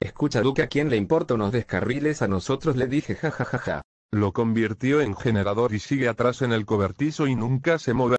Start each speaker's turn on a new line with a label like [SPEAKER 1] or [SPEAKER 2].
[SPEAKER 1] Escucha Duque a quién le importa unos descarriles a nosotros le dije jajajaja. ja ja ja. Lo convirtió en generador y sigue atrás en el cobertizo y nunca se mueve.